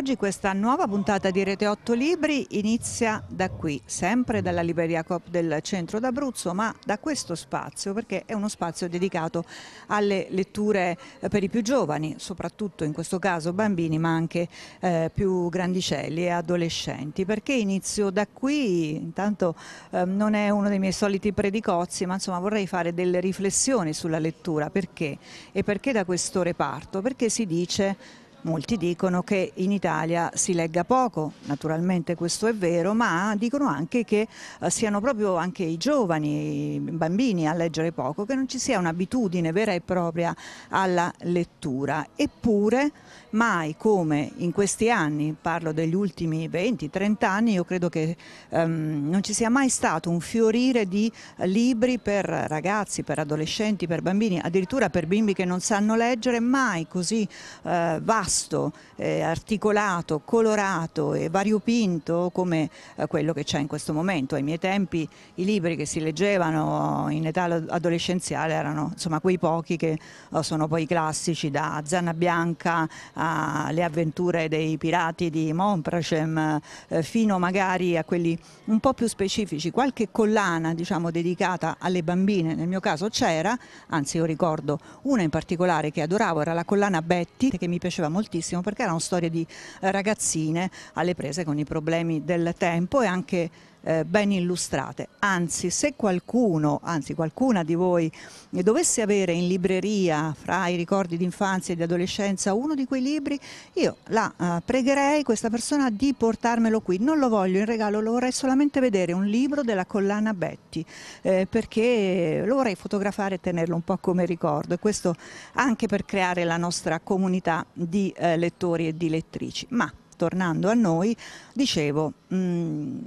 Oggi questa nuova puntata di Rete 8 Libri inizia da qui, sempre dalla libreria Coop del centro d'Abruzzo, ma da questo spazio perché è uno spazio dedicato alle letture eh, per i più giovani, soprattutto in questo caso bambini, ma anche eh, più grandicelli e adolescenti. Perché inizio da qui? Intanto eh, non è uno dei miei soliti predicozzi, ma insomma vorrei fare delle riflessioni sulla lettura. Perché? E perché da questo reparto? Perché si dice Molti dicono che in Italia si legga poco, naturalmente questo è vero, ma dicono anche che eh, siano proprio anche i giovani, i bambini a leggere poco, che non ci sia un'abitudine vera e propria alla lettura. Eppure mai come in questi anni, parlo degli ultimi 20-30 anni, io credo che um, non ci sia mai stato un fiorire di eh, libri per ragazzi, per adolescenti, per bambini, addirittura per bimbi che non sanno leggere, mai così uh, vasto, eh, articolato, colorato e variopinto come uh, quello che c'è in questo momento. Ai miei tempi i libri che si leggevano in età adolescenziale erano insomma quei pochi che uh, sono poi classici da Zanna Bianca alle avventure dei pirati di Montrachem eh, fino magari a quelli un po' più specifici, qualche collana diciamo, dedicata alle bambine, nel mio caso c'era, anzi io ricordo una in particolare che adoravo, era la collana Betty che mi piaceva moltissimo perché erano storie di ragazzine alle prese con i problemi del tempo e anche eh, ben illustrate. Anzi, se qualcuno, anzi qualcuna di voi dovesse avere in libreria fra i ricordi di infanzia e di adolescenza uno di quei libri, io la eh, pregherei questa persona di portarmelo qui. Non lo voglio in regalo, lo vorrei solamente vedere un libro della collana Betty, eh, perché lo vorrei fotografare e tenerlo un po' come ricordo. E questo anche per creare la nostra comunità di eh, lettori e di lettrici. Ma tornando a noi, dicevo, mh, mm,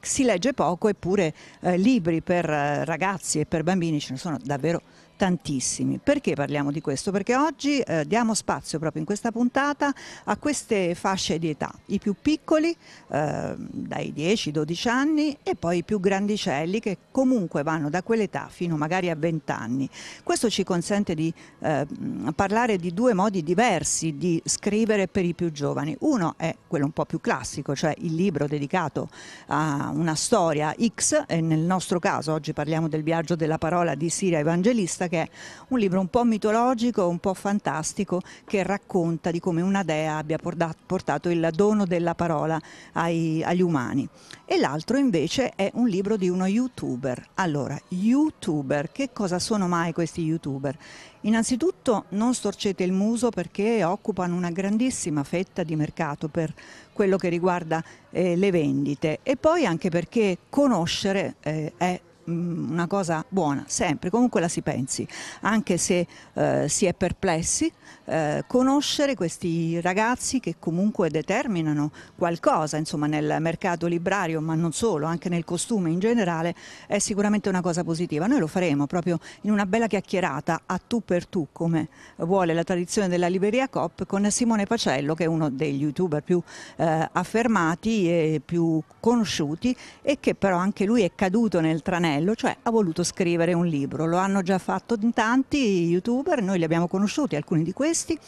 si legge poco eppure eh, libri per eh, ragazzi e per bambini ce ne sono davvero tantissimi. Perché parliamo di questo? Perché oggi eh, diamo spazio proprio in questa puntata a queste fasce di età, i più piccoli eh, dai 10-12 anni e poi i più grandicelli che comunque vanno da quell'età fino magari a 20 anni. Questo ci consente di eh, parlare di due modi diversi di scrivere per i più giovani. Uno è quello un po' più classico, cioè il libro dedicato a una storia X e nel nostro caso oggi parliamo del viaggio della parola di Siria Evangelista che è un libro un po' mitologico, un po' fantastico, che racconta di come una dea abbia portato il dono della parola ai, agli umani. E l'altro invece è un libro di uno youtuber. Allora, youtuber, che cosa sono mai questi youtuber? Innanzitutto non storcete il muso perché occupano una grandissima fetta di mercato per quello che riguarda eh, le vendite e poi anche perché conoscere eh, è Mm, una cosa buona, sempre, comunque la si pensi, anche se eh, si è perplessi, eh, conoscere questi ragazzi che comunque determinano qualcosa insomma, nel mercato librario, ma non solo, anche nel costume in generale, è sicuramente una cosa positiva. Noi lo faremo proprio in una bella chiacchierata a tu per tu, come vuole la tradizione della libreria COP, con Simone Pacello, che è uno degli youtuber più eh, affermati e più conosciuti e che però anche lui è caduto nel tranello, cioè ha voluto scrivere un libro. Lo hanno già fatto in tanti youtuber, noi li abbiamo conosciuti, alcuni di questi artisti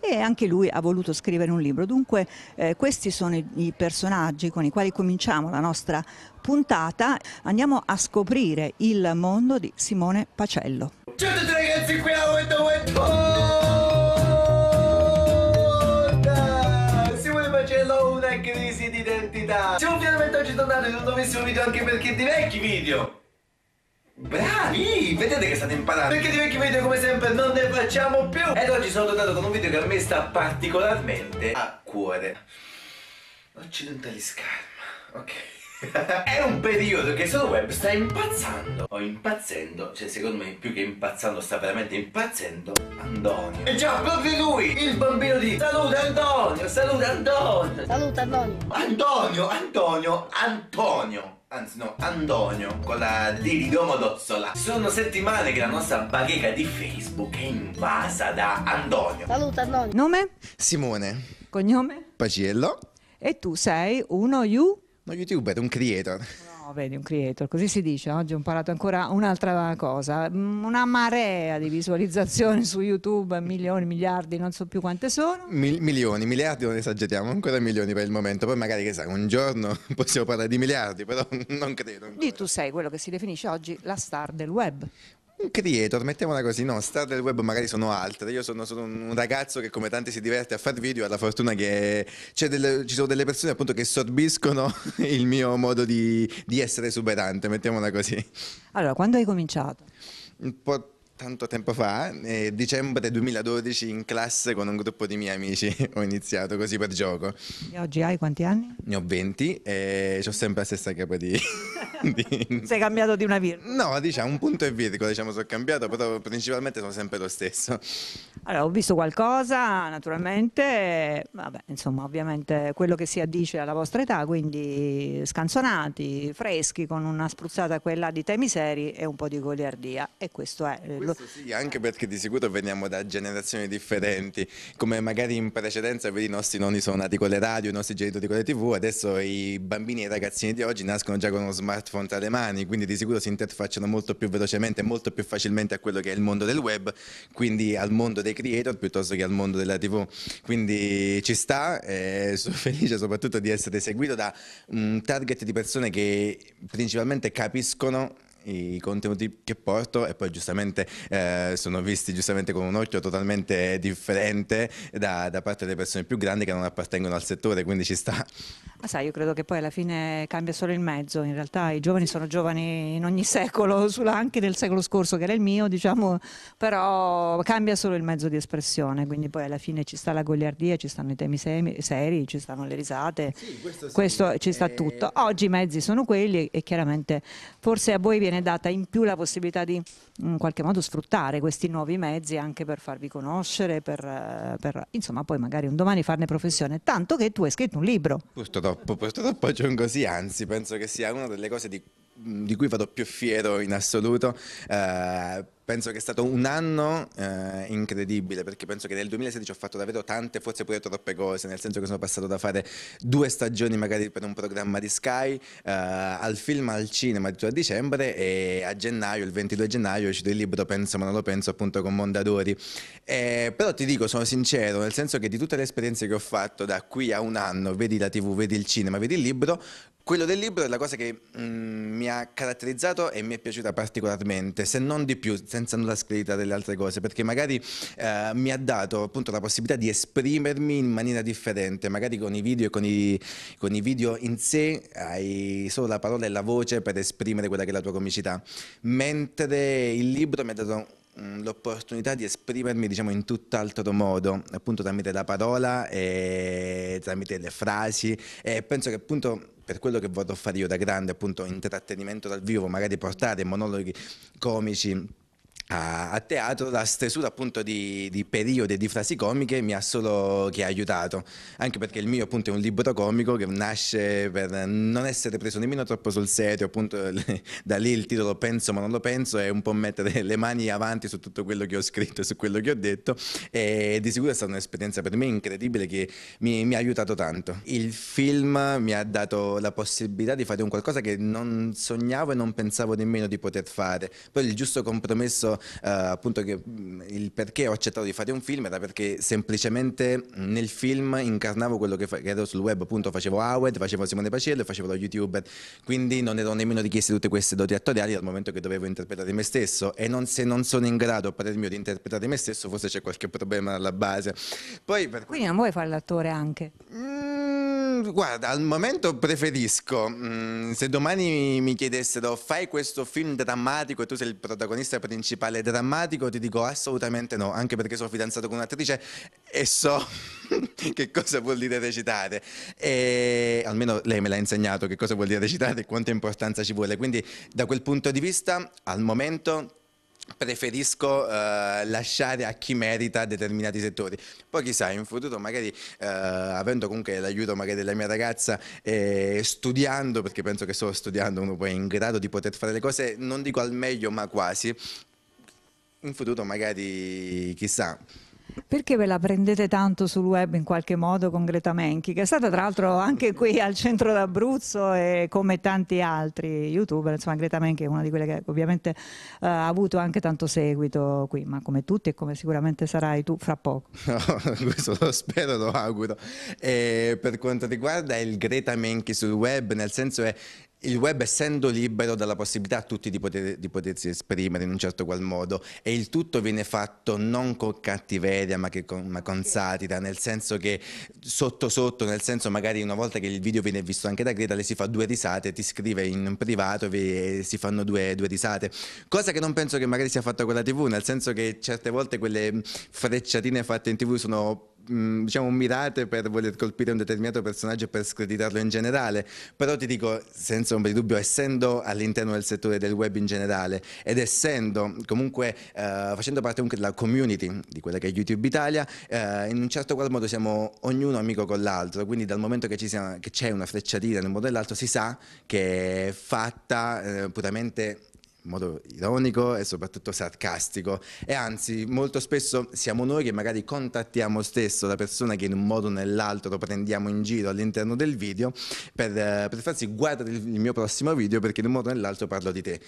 e anche lui ha voluto scrivere un libro. Dunque eh, questi sono i, i personaggi con i quali cominciamo la nostra puntata. Andiamo a scoprire il mondo di Simone Pacello. Ciao certo, a tutti ragazzi, qui a Wendo Wendo Simone Pacello, una crisi di identità. Siamo finalmente oggi tornati in un nuovissimo video anche perché di vecchi video Bravi! Vedete che state imparando! Perché di vecchi video come sempre non ne facciamo più! Ed oggi sono tornato con un video che a me sta particolarmente a cuore. Occidentali scarma, ok. È un periodo che sul web sta impazzando O impazzendo, cioè secondo me più che impazzando sta veramente impazzendo Antonio E già proprio lui, il bambino di Saluta Antonio, saluta Antonio Saluta Antonio Antonio, Antonio, Antonio Anzi no, Antonio con la Diridomo Dozzola Sono settimane che la nostra bacheca di Facebook è invasa da Antonio Saluta Antonio Nome? Simone Cognome? Paciello E tu sei uno you? No youtuber, un creator No, vedi, un creator, così si dice. Oggi ho imparato ancora un'altra cosa. Mm, una marea di visualizzazioni su YouTube, milioni, miliardi, non so più quante sono. Mil milioni, miliardi non esageriamo, ancora milioni per il momento. Poi magari che sai, un giorno possiamo parlare di miliardi, però non credo. Ancora. Lì tu sei quello che si definisce oggi la star del web un creator, mettiamola così, no, star del web magari sono altre, io sono, sono un ragazzo che come tanti si diverte a fare video, ha la fortuna che delle, ci sono delle persone appunto che sorbiscono il mio modo di, di essere esuberante, mettiamola così. Allora, quando hai cominciato? Un po' tanto tempo fa, eh, dicembre 2012, in classe con un gruppo di miei amici, ho iniziato così per gioco. E oggi hai quanti anni? Ne ho 20 e ho sempre la stessa capa di... di... Sei cambiato di una virgola? No, diciamo, un punto e virgola, diciamo, sono cambiato, però principalmente sono sempre lo stesso. Allora, ho visto qualcosa, naturalmente, vabbè, insomma, ovviamente quello che si addice alla vostra età, quindi scanzonati, freschi, con una spruzzata quella di temi seri e un po' di goliardia, e questo è quello. Sì, anche perché di sicuro veniamo da generazioni differenti, come magari in precedenza vedi, i nostri nonni sono nati con le radio, i nostri genitori con le tv, adesso i bambini e i ragazzini di oggi nascono già con uno smartphone tra le mani, quindi di sicuro si interfacciano molto più velocemente, molto più facilmente a quello che è il mondo del web, quindi al mondo dei creator piuttosto che al mondo della tv. Quindi ci sta, eh, sono felice soprattutto di essere seguito da un mm, target di persone che principalmente capiscono i contenuti che porto e poi giustamente eh, sono visti giustamente con un occhio totalmente differente da, da, parte delle persone più grandi che non appartengono al settore, quindi ci sta. Ma sai, io credo che poi alla fine cambia solo il mezzo, in realtà i giovani sono giovani in ogni secolo, anche del secolo scorso che era il mio, diciamo, però cambia solo il mezzo di espressione, quindi poi alla fine ci sta la goliardia, ci stanno i temi semi, seri, ci stanno le risate, sì, questo, sì. questo, ci sta eh. tutto. Oggi i mezzi sono quelli e chiaramente forse a voi vi viene data in più la possibilità di in qualche modo sfruttare questi nuovi mezzi anche per farvi conoscere, per, per insomma poi magari un domani farne professione, tanto che tu hai scritto un libro. Purtroppo, purtroppo c'è un così, anzi penso che sia una delle cose di, di cui vado più fiero in assoluto. Eh, penso che è stato un anno eh, incredibile perché penso che nel 2016 ho fatto davvero tante, forse pure troppe cose, nel senso che sono passato da fare due stagioni magari per un programma di Sky eh, al film al cinema a dicembre e a gennaio, il 22 gennaio è uscito il libro Penso ma non lo penso appunto con Mondadori. Eh, però ti dico, sono sincero, nel senso che di tutte le esperienze che ho fatto da qui a un anno, vedi la tv, vedi il cinema, vedi il libro, quello del libro è la cosa che mh, mm, mi ha caratterizzato e mi è piaciuta particolarmente, se non di più, se senza nulla screditare le altre cose, perché magari eh, mi ha dato appunto la possibilità di esprimermi in maniera differente, magari con i video e con con i video in sé hai solo la parola e la voce per esprimere quella che è la tua comicità, mentre il libro mi ha dato mm, l'opportunità di esprimermi diciamo in tutt'altro modo appunto tramite la parola e tramite le frasi e penso che appunto per quello che vorrò fare io da grande appunto intrattenimento dal vivo magari portare monologhi comici a, a, teatro la stesura appunto di, di periodi e di frasi comiche mi ha solo che aiutato anche perché il mio appunto è un libro comico che nasce per non essere preso nemmeno troppo sul serio appunto le, da lì il titolo penso ma non lo penso è un po' mettere le mani avanti su tutto quello che ho scritto e su quello che ho detto e di sicuro è stata un'esperienza per me incredibile che mi, mi ha aiutato tanto il film mi ha dato la possibilità di fare un qualcosa che non sognavo e non pensavo nemmeno di poter fare poi il giusto compromesso eh, appunto che mm, il perché ho accettato di fare un film era perché semplicemente nel film incarnavo quello che, fa- che ero sul web, appunto facevo Howard, facevo Simone Pacello, facevo lo youtuber, quindi non ero nemmeno richieste tutte queste doti attoriali dal momento che dovevo interpretare me stesso e non, se non sono in grado a parer mio di interpretare me stesso forse c'è qualche problema alla base. Poi, per... Quindi non vuoi fare l'attore anche? Mm Mm, guarda, al momento preferisco, mm, se domani mi chiedessero fai questo film drammatico e tu sei il protagonista principale drammatico, ti dico assolutamente no, anche perché sono fidanzato con un'attrice e so che cosa vuol dire recitare. E almeno lei me l'ha insegnato che cosa vuol dire recitare e quanta importanza ci vuole. Quindi da quel punto di vista, al momento preferisco eh, lasciare a chi merita determinati settori. Poi chissà, in futuro magari eh, avendo comunque l'aiuto della mia ragazza e eh, studiando, perché penso che solo studiando uno poi è in grado di poter fare le cose, non dico al meglio ma quasi, in futuro magari chissà perché ve la prendete tanto sul web in qualche modo con Greta Menchi, che è stata tra l'altro anche qui al centro d'Abruzzo e come tanti altri youtuber, insomma Greta Menchi è una di quelle che ovviamente uh, ha avuto anche tanto seguito qui, ma come tutti e come sicuramente sarai tu fra poco. Questo lo spero, lo auguro. E eh, per quanto riguarda il Greta Menchi sul web, nel senso è il web essendo libero dalla possibilità a tutti di, poter, di, potersi esprimere in un certo qual modo e il tutto viene fatto non con cattiveria ma, con, ma con satira nel senso che sotto sotto nel senso magari una volta che il video viene visto anche da Greta lei si fa due risate ti scrive in privato e si fanno due, due, risate cosa che non penso che magari sia fatta con la tv nel senso che certe volte quelle frecciatine fatte in tv sono Mm, diciamo, mirate per voler colpire un determinato personaggio e per screditarlo in generale, però ti dico senza ombra di dubbio, essendo all'interno del settore del web in generale ed essendo comunque eh, facendo parte anche della community di quella che è YouTube Italia, eh, in un certo qual modo siamo ognuno amico con l'altro, quindi dal momento che c'è una frecciatina in un modo o nell'altro si sa che è fatta eh, puramente in modo ironico e soprattutto sarcastico e anzi molto spesso siamo noi che magari contattiamo stesso la persona che in un modo o nell'altro prendiamo in giro all'interno del video per, eh, per farsi guardare il mio prossimo video perché in un modo o nell'altro parlo di te.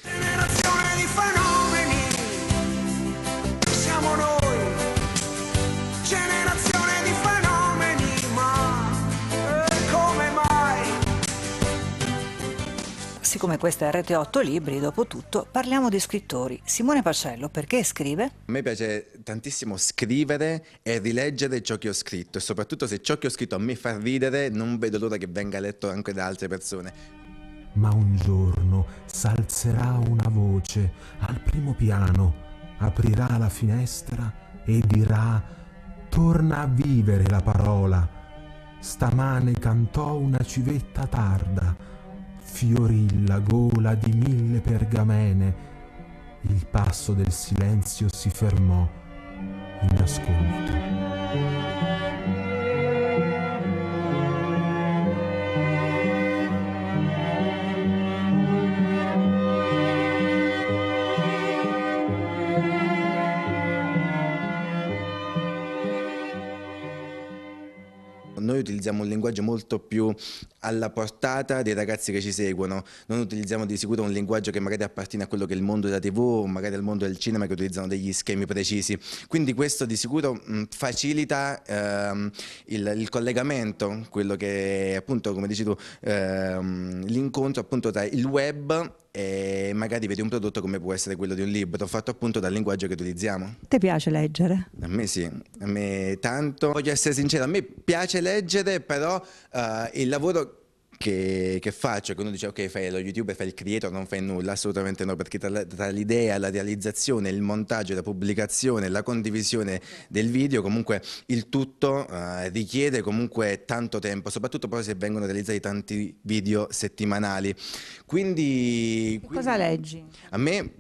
siccome questa è Rete 8 Libri, dopo tutto, parliamo di scrittori. Simone Pacello, perché scrive? A me piace tantissimo scrivere e rileggere ciò che ho scritto e soprattutto se ciò che ho scritto a me fa ridere, non vedo l'ora che venga letto anche da altre persone ma un giorno s'alzerà una voce al primo piano, aprirà la finestra e dirà torna a vivere la parola. Stamane cantò una civetta tarda, fiorì la gola di mille pergamene, il passo del silenzio si fermò in ascolto. utilizziamo un linguaggio molto più alla portata dei ragazzi che ci seguono, non utilizziamo di sicuro un linguaggio che magari appartiene a quello che è il mondo della tv, magari al mondo del cinema che utilizzano degli schemi precisi, quindi questo di sicuro facilita ehm, il, il, collegamento, quello che è appunto come dici tu, ehm, l'incontro appunto tra il web e magari vedi un prodotto come può essere quello di un libro, fatto appunto dal linguaggio che utilizziamo. Ti piace leggere? A me sì, a me tanto. Voglio essere sincero, a me piace leggere, però uh, il lavoro che, che faccio, che uno dice ok fai lo youtuber, fai il creator, non fai nulla, assolutamente no, perché tra, tra l'idea, la realizzazione, il montaggio, la pubblicazione, la condivisione del video, comunque il tutto uh, richiede comunque tanto tempo, soprattutto poi se vengono realizzati tanti video settimanali. Quindi, quindi cosa leggi? A me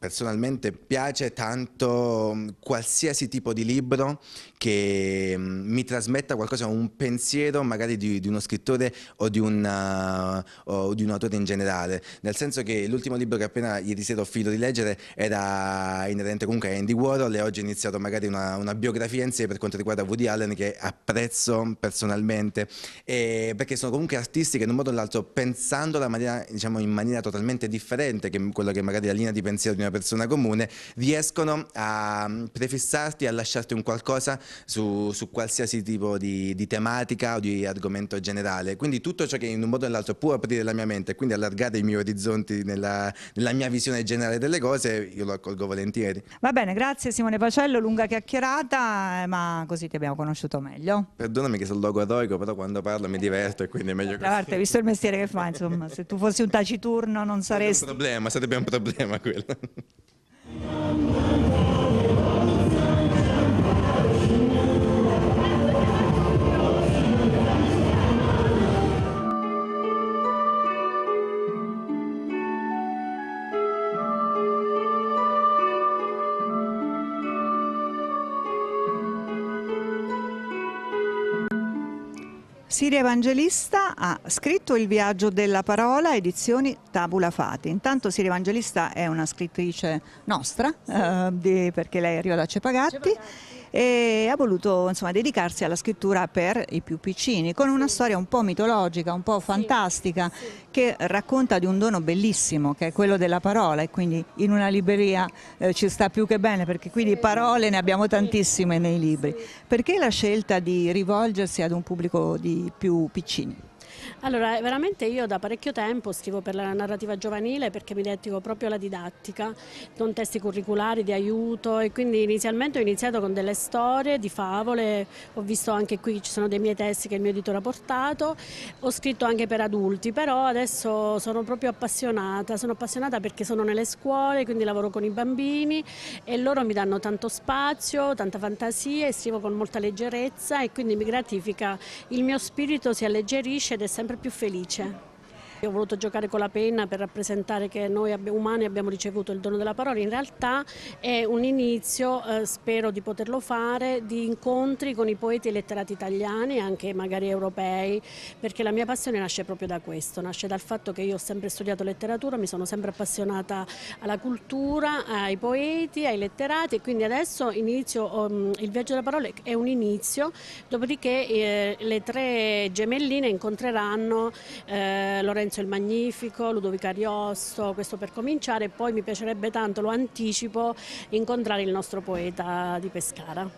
personalmente piace tanto mm, qualsiasi tipo di libro che mm, mi trasmetta qualcosa, un pensiero magari di, di uno scrittore o di un, uh, o di un, autore in generale, nel senso che l'ultimo libro che appena ieri sera ho finito di leggere era inerente comunque a Andy Warhol e oggi ho iniziato magari una, una biografia in sé per quanto riguarda Woody Allen che apprezzo personalmente e perché sono comunque artisti che in un modo o nell'altro pensandola maniera, diciamo, in maniera totalmente differente che quella che magari la linea di pensiero di una una persona comune, riescono a mm, prefissarti, a lasciarti un qualcosa su, su qualsiasi tipo di, di, tematica o di argomento generale. Quindi tutto ciò che in un modo o nell'altro può aprire la mia mente, e quindi allargare i miei orizzonti nella, nella mia visione generale delle cose, io lo accolgo volentieri. Va bene, grazie Simone Pacello, lunga chiacchierata, eh, ma così ti abbiamo conosciuto meglio. Perdonami che sono logo adoico, però quando parlo mi diverto e quindi è meglio così. Parte, visto il mestiere che fa, insomma, se tu fossi un taciturno non saresti... Sarebbe un problema, sarebbe un problema quello. Thank you. Siria Evangelista ha scritto Il viaggio della parola, edizioni Tabula Fati. Intanto Siria Evangelista è una scrittrice nostra, sì. eh, di, perché lei arriva da Cepagatti. Cepagatti e ha voluto insomma, dedicarsi alla scrittura per i più piccini, con una storia un po' mitologica, un po' fantastica, sì, sì. che racconta di un dono bellissimo, che è quello della parola, e quindi in una libreria eh, ci sta più che bene, perché qui di parole ne abbiamo tantissime nei libri. Perché la scelta di rivolgersi ad un pubblico di più piccini? Allora, veramente io da parecchio tempo scrivo per la narrativa giovanile perché mi dedico proprio alla didattica, con testi curriculari di aiuto e quindi inizialmente ho iniziato con delle storie di favole, ho visto anche qui ci sono dei miei testi che il mio editore ha portato, ho scritto anche per adulti, però adesso sono proprio appassionata, sono appassionata perché sono nelle scuole, quindi lavoro con i bambini e loro mi danno tanto spazio, tanta fantasia e scrivo con molta leggerezza e quindi mi gratifica, il mio spirito si alleggerisce ed è sempre più felice. Io ho voluto giocare con la penna per rappresentare che noi umani abbiamo ricevuto il dono della parola. In realtà è un inizio, eh, spero di poterlo fare, di incontri con i poeti e letterati italiani, anche magari europei, perché la mia passione nasce proprio da questo, nasce dal fatto che io ho sempre studiato letteratura, mi sono sempre appassionata alla cultura, ai poeti, ai letterati e quindi adesso inizio um, il viaggio della parola è un inizio, dopodiché eh, le tre gemelline incontreranno eh, Lorenzo Lorenzo il Magnifico, Ludovico Ariosto, questo per cominciare e poi mi piacerebbe tanto, lo anticipo, incontrare il nostro poeta di Pescara.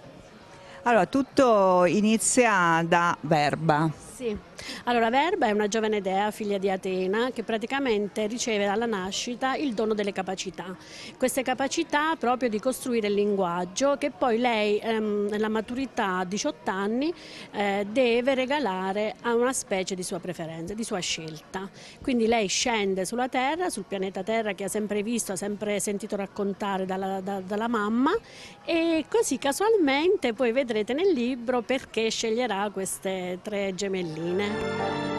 Allora, tutto inizia da Verba. Sì, allora Verba è una giovane dea, figlia di Atena, che praticamente riceve alla nascita il dono delle capacità. Queste capacità proprio di costruire il linguaggio che poi lei ehm, nella maturità a 18 anni eh, deve regalare a una specie di sua preferenza, di sua scelta. Quindi lei scende sulla Terra, sul pianeta Terra che ha sempre visto, ha sempre sentito raccontare dalla, da, dalla mamma e così casualmente poi vedrete nel libro perché sceglierà queste tre gemelline. Lena.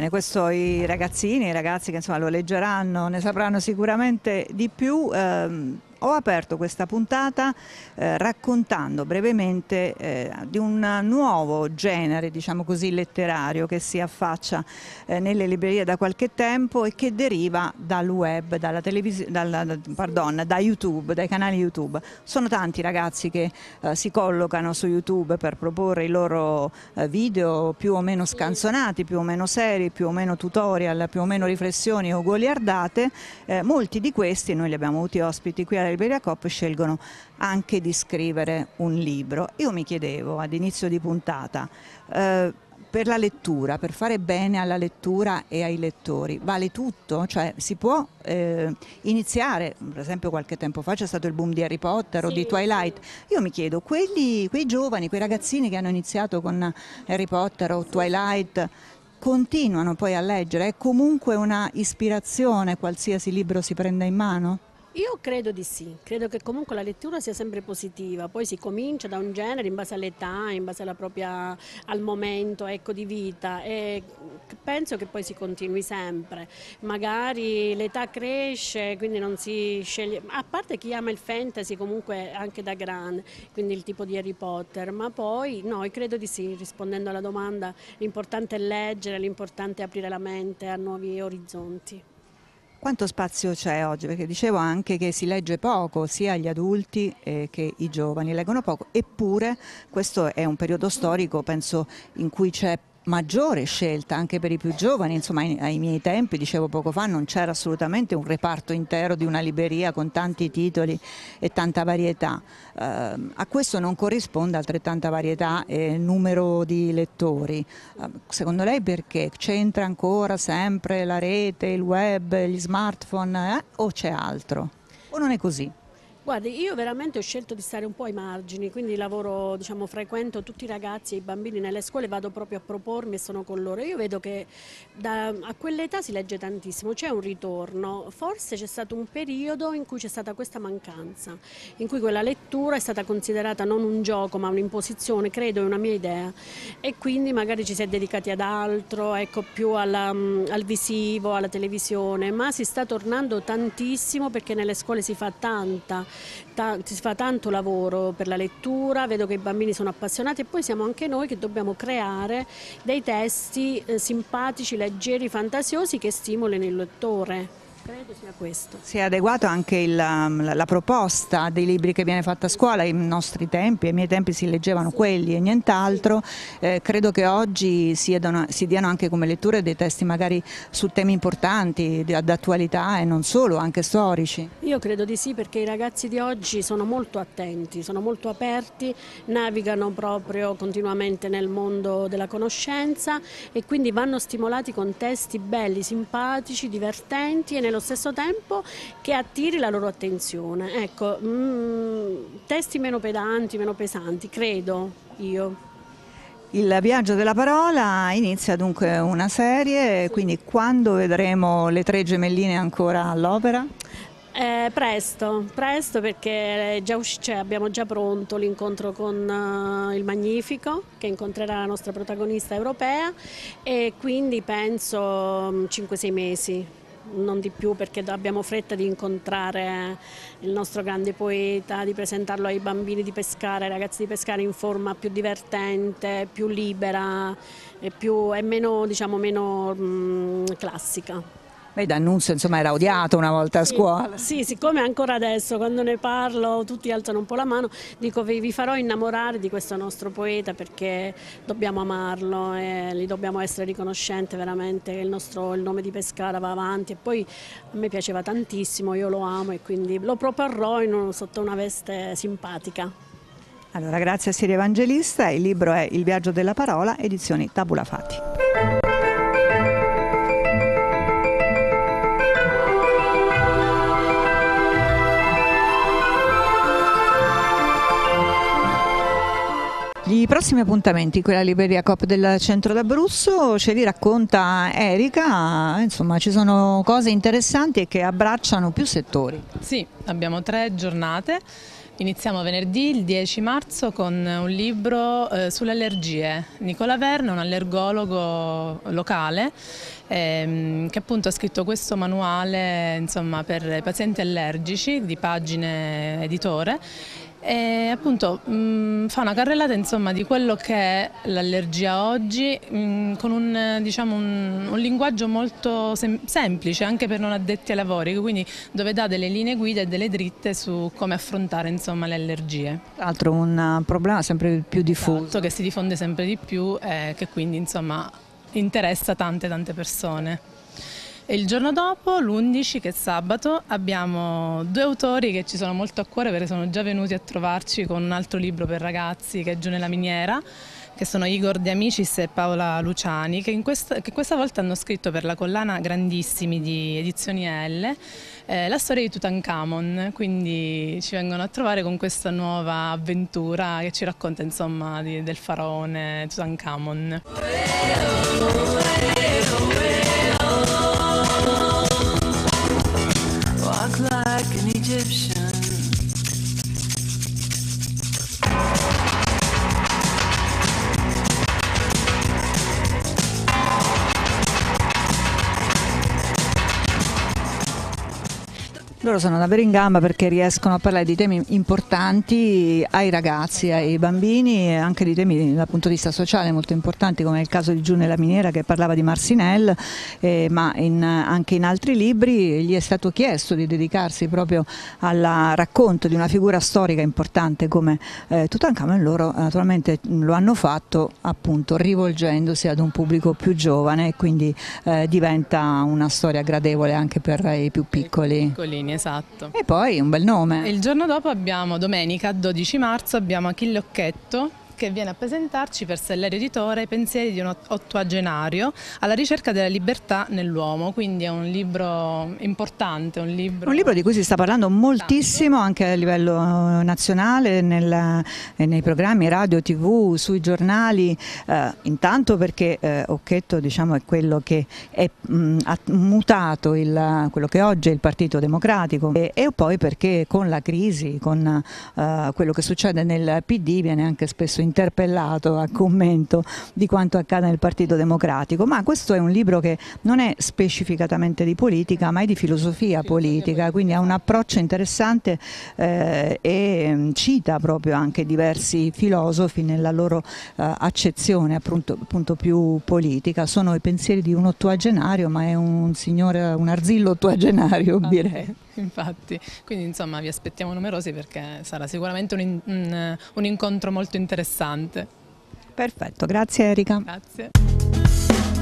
bene, questo i ragazzini, i ragazzi che insomma, lo leggeranno ne sapranno sicuramente di più. Ehm, ho aperto questa puntata eh, raccontando brevemente eh, di un nuovo genere, diciamo così, letterario che si affaccia eh, nelle librerie da qualche tempo e che deriva dal web, dalla dalla, pardon, da YouTube, dai canali YouTube. Sono tanti ragazzi che eh, si collocano su YouTube per proporre i loro eh, video più o meno scanzonati, più o meno seri, più o meno tutorial, più o meno riflessioni o goliardate. Eh, molti di questi, noi li abbiamo avuti ospiti qui alla Iberia Coop scelgono anche di scrivere un libro. Io mi chiedevo ad inizio di puntata, eh, per la lettura, per fare bene alla lettura e ai lettori, vale tutto? Cioè si può eh, iniziare, per esempio qualche tempo fa c'è stato il boom di Harry Potter sì, o di Twilight, io mi chiedo, quelli, quei giovani, quei ragazzini che hanno iniziato con Harry Potter o Twilight, continuano poi a leggere? È comunque una ispirazione qualsiasi libro si prenda in mano? Io credo di sì, credo che comunque la lettura sia sempre positiva, poi si comincia da un genere in base all'età, in base propria, al momento ecco, di vita e penso che poi si continui sempre, magari l'età cresce, quindi non si sceglie, a parte chi ama il fantasy comunque anche da grande, quindi il tipo di Harry Potter, ma poi no, credo di sì, rispondendo alla domanda, l'importante è leggere, l'importante è aprire la mente a nuovi orizzonti. Quanto spazio c'è oggi? Perché dicevo anche che si legge poco, sia gli adulti eh, che i giovani leggono poco, eppure questo è un periodo storico, penso, in cui c'è maggiore scelta anche per i più giovani, insomma ai miei tempi, dicevo poco fa, non c'era assolutamente un reparto intero di una libreria con tanti titoli e tanta varietà. Eh, a questo non corrisponde altrettanta varietà e numero di lettori. Eh, secondo lei perché? C'entra ancora sempre la rete, il web, gli smartphone eh? o c'è altro? O non è così? Guardi, io veramente ho scelto di stare un po' ai margini, quindi lavoro, diciamo, frequento tutti i ragazzi e i bambini nelle scuole, vado proprio a propormi e sono con loro. Io vedo che da, a quell'età si legge tantissimo, c'è un ritorno, forse c'è stato un periodo in cui c'è stata questa mancanza, in cui quella lettura è stata considerata non un gioco ma un'imposizione, credo, è una mia idea e quindi magari ci si è dedicati ad altro, ecco, più alla, mm, al visivo, alla televisione, ma si sta tornando tantissimo perché nelle scuole si fa tanta si fa tanto lavoro per la lettura, vedo che i bambini sono appassionati e poi siamo anche noi che dobbiamo creare dei testi eh, simpatici, leggeri, fantasiosi che stimolino il lettore. Credo sia questo. Si è adeguata anche il, um, la, la, proposta dei libri che viene fatta a scuola, i nostri tempi, ai miei tempi si leggevano sì. quelli e nient'altro, eh, credo che oggi si, edano, si, diano anche come letture dei testi magari su temi importanti, d'attualità e non solo, anche storici. Io credo di sì perché i ragazzi di oggi sono molto attenti, sono molto aperti, navigano proprio continuamente nel mondo della conoscenza e quindi vanno stimolati con testi belli, simpatici, divertenti e nel nello stesso tempo che attiri la loro attenzione. Ecco, mh, mm, testi meno pedanti, meno pesanti, credo io. Il viaggio della parola inizia dunque una serie, quindi quando vedremo le tre gemelline ancora all'opera? Eh, presto, presto perché già cioè abbiamo già pronto l'incontro con uh, il Magnifico che incontrerà la nostra protagonista europea e quindi penso 5-6 mm, mesi non di più perché abbiamo fretta di incontrare il nostro grande poeta, di presentarlo ai bambini di pescare, ai ragazzi di pescare in forma più divertente, più libera e, più, e meno, diciamo, meno mh, classica. Beh, D'Annunzio insomma era odiato una volta sì, a scuola. Sì, siccome ancora adesso quando ne parlo tutti alzano un po' la mano, dico vi, vi farò innamorare di questo nostro poeta perché dobbiamo amarlo e eh, gli dobbiamo essere riconoscenti veramente il, nostro, il nome di Pescara va avanti e poi a me piaceva tantissimo, io lo amo e quindi lo proporrò un, sotto una veste simpatica. Allora, grazie a Siri Evangelista, il libro è Il viaggio della parola, edizioni Tabula Fati. Gli prossimi appuntamenti quella libreria Liberia Cop del centro d'Abruzzo ce li racconta Erika, insomma ci sono cose interessanti che abbracciano più settori. Sì, abbiamo tre giornate. Iniziamo venerdì, il 10 marzo, con un libro eh, sulle allergie. Nicola Verna, un allergologo locale, ehm, che appunto ha scritto questo manuale insomma, per pazienti allergici di pagine editore e appunto mh, mm, fa una carrellata insomma, di quello che è l'allergia oggi mh, mm, con un, diciamo, un, un, linguaggio molto sem semplice anche per non addetti ai lavori, quindi dove dà delle linee guida e delle dritte su come affrontare insomma, le allergie. Tra l'altro un problema sempre più diffuso. Esatto, che si diffonde sempre di più e che quindi insomma, interessa tante tante persone. E il giorno dopo, l'11 che è sabato, abbiamo due autori che ci sono molto a cuore perché sono già venuti a trovarci con un altro libro per ragazzi che è Giù nella miniera che sono Igor De Amicis e Paola Luciani, che, questa, che questa volta hanno scritto per la collana Grandissimi di Edizioni L eh, la storia di Tutankhamon, quindi ci vengono a trovare con questa nuova avventura che ci racconta insomma di, del faraone Tutankhamon. like an Egyptian. loro sono davvero in gamba perché riescono a parlare di temi importanti ai ragazzi, ai bambini e anche di temi dal punto di vista sociale molto importanti come il caso di Giù nella Miniera che parlava di Marsinel, eh, ma in, anche in altri libri gli è stato chiesto di dedicarsi proprio al racconto di una figura storica importante come eh, Tutankhamon, loro naturalmente lo hanno fatto appunto rivolgendosi ad un pubblico più giovane e quindi eh, diventa una storia gradevole anche per i più piccoli. I piccolini, Esatto. E poi un bel nome. il giorno dopo abbiamo, domenica 12 marzo, abbiamo Achille Occhetto che viene a presentarci per Sellerio Editore i pensieri di un ottuagenario alla ricerca della libertà nell'uomo, quindi è un libro importante, un libro... Un libro di cui si sta parlando moltissimo anche a livello eh, nazionale, nel, eh, nei programmi radio, tv, sui giornali, eh, intanto perché eh, Occhetto diciamo, è quello che è, mh, mm, ha mutato il, quello che oggi è il Partito Democratico e, e poi perché con la crisi, con eh, quello che succede nel PD viene anche spesso in interpellato a commento di quanto accade nel Partito Democratico, ma questo è un libro che non è specificatamente di politica, ma è di filosofia politica, quindi ha un approccio interessante eh, e cita proprio anche diversi filosofi nella loro eh, accezione appunto, appunto, più politica. Sono i pensieri di un ottuagenario, ma è un signore, un arzillo ottuagenario, ah, direi. infatti. Quindi insomma vi aspettiamo numerosi perché sarà sicuramente un, un, un incontro molto interessante. Perfetto, grazie Erika. Grazie.